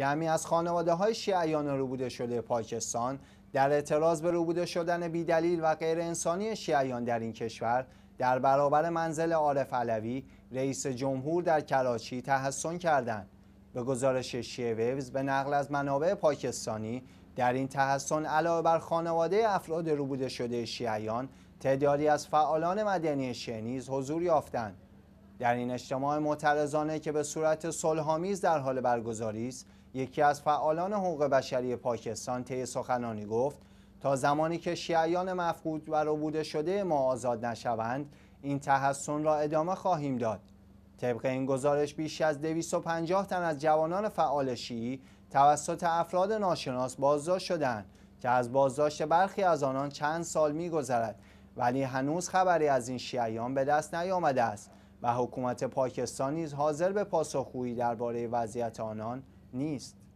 جمعی یعنی از خانواده های شیعیان روبوده شده پاکستان در اعتراض به روبوده شدن بیدلیل و غیر انسانی شیعیان در این کشور در برابر منزل عارف علوی رئیس جمهور در کراچی تحسن کردند. به گزارش شیعه ویوز به نقل از منابع پاکستانی در این تحسن علاوه بر خانواده افراد روبوده شده شیعیان تعدادی از فعالان مدنی شیعه نیز حضور یافتند. در این اجتماع معترضانه که به صورت صلحآمیز در حال برگزاری است یکی از فعالان حقوق بشری پاکستان طی سخنانی گفت تا زمانی که شیعیان مفقود و ربوده شده ما آزاد نشوند این تحسن را ادامه خواهیم داد طبق این گزارش بیش از 250 تن از جوانان فعال شیعی توسط افراد ناشناس بازداشت شدند که از بازداشت برخی از آنان چند سال میگذرد ولی هنوز خبری از این شیعیان به دست نیامده است و حکومت پاکستان نیز حاضر به پاسخگویی درباره وضعیت آنان نیست